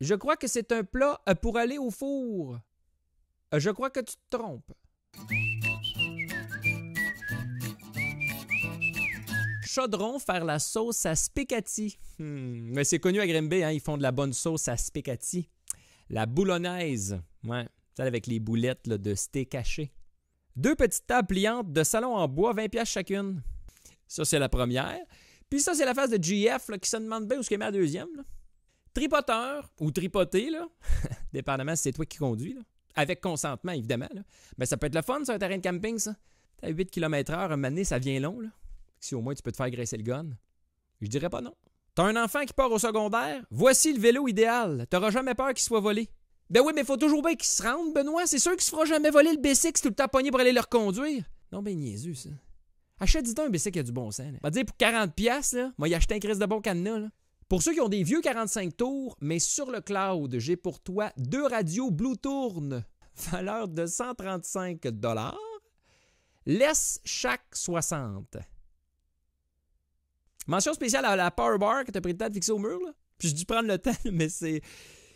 Je crois que c'est un plat euh, pour aller au four. Euh, je crois que tu te trompes. chaudron faire la sauce à spécati. Hmm, mais c'est connu à Grimby, hein, ils font de la bonne sauce à spécati. La boulonnaise, ouais, celle avec les boulettes de steak caché. Deux petites tables pliantes de salon en bois, 20 pièces chacune. Ça, c'est la première. Puis ça, c'est la phase de GF qui se demande bien où est-ce qu'il met la deuxième tripoteur ou tripoté, là, dépendamment si c'est toi qui conduis, là, avec consentement évidemment, là, ben, ça peut être le fun sur un terrain de camping, ça. T'as 8 km/h, un donné ça vient long. Là. Si au moins tu peux te faire graisser le gun, je dirais pas non. T'as un enfant qui part au secondaire, voici le vélo idéal. T'auras jamais peur qu'il soit volé. Ben oui, mais faut toujours bien qu'il se rende, Benoît. C'est sûr qu'il se fera jamais voler le BC tout le temps pogné pour aller le reconduire. Non, ben niaiseux ça. Achète-y un BC qui a du bon sens. Là. Va dire pour 40$, là, moi, y acheté un crise de bon cadenas, là. Pour ceux qui ont des vieux 45 tours, mais sur le cloud, j'ai pour toi deux radios Bluetooth, valeur de 135 dollars. Laisse chaque 60. Mention spéciale à la Power Bar que tu pris le temps de fixer au mur. Là. Puis j'ai dû prendre le temps, mais c'est,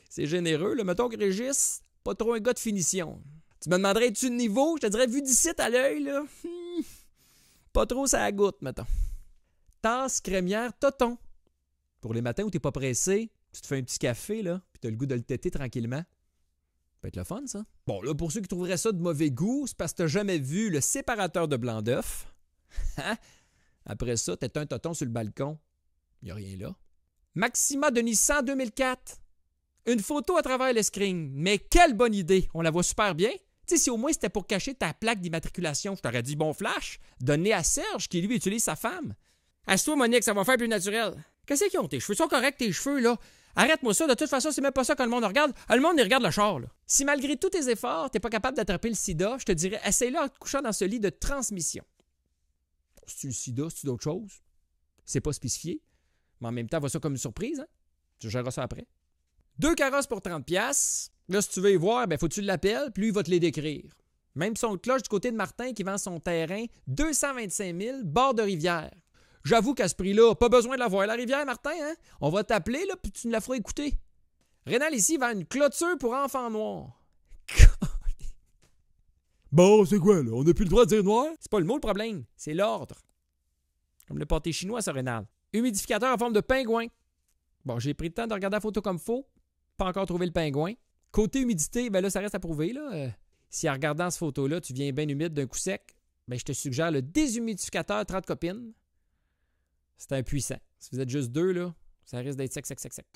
c'est généreux. Là. Mettons que Régis, pas trop un gars de finition. Tu me demanderais, es-tu de niveau? Je te dirais, vu d'ici à l'œil, là, hmm. pas trop ça goutte, mettons. Tasse, crémière, toton. Pour les matins où t'es pas pressé, tu te fais un petit café, là, puis t'as le goût de le têter tranquillement. Ça peut être le fun, ça. Bon, là, pour ceux qui trouveraient ça de mauvais goût, c'est parce que t'as jamais vu le séparateur de blanc d'œuf. Hein? Après ça, t'es un toton sur le balcon. Y a rien là. Maxima de Nissan 2004. Une photo à travers le screen. Mais quelle bonne idée! On la voit super bien. Tu si au moins c'était pour cacher ta plaque d'immatriculation, je t'aurais dit bon flash, donné à Serge qui lui utilise sa femme. Asse-toi, Monique, ça va faire plus naturel. Qu'est-ce qu'ils ont, tes cheveux? sont corrects, tes cheveux, là. Arrête-moi ça, de toute façon, c'est même pas ça que le monde regarde. Ah, le monde, il regarde le char, là. Si malgré tous tes efforts, t'es pas capable d'attraper le sida, je te dirais, essaye-le en te couchant dans ce lit de transmission. C'est-tu le sida? C'est-tu d'autres choses? C'est pas spécifié. Mais en même temps, vois ça comme une surprise, hein? Tu géreras ça après. Deux carrosses pour 30$. Là, si tu veux y voir, ben, faut que tu l'appelles, puis lui, il va te les décrire. Même son cloche du côté de Martin qui vend son terrain 225 000 bord de rivière. J'avoue qu'à ce prix-là, pas besoin de la voir à la rivière, Martin, hein? On va t'appeler, là, puis tu nous la feras écouter. Rénal ici vend une clôture pour enfants noirs. bon, c'est quoi, là? On n'a plus le droit de dire noir? C'est pas le mot le problème, c'est l'ordre. Comme le porté chinois, ça, Rénal. Humidificateur en forme de pingouin. Bon, j'ai pris le temps de regarder la photo comme faux. Pas encore trouvé le pingouin. Côté humidité, ben là, ça reste à prouver, là. Euh, si en regardant cette photo-là, tu viens bien humide d'un coup sec, ben je te suggère le déshumidificateur 30 copines. C'est impuissant. Si vous êtes juste deux, là, ça risque d'être sec, sec, sec, sec.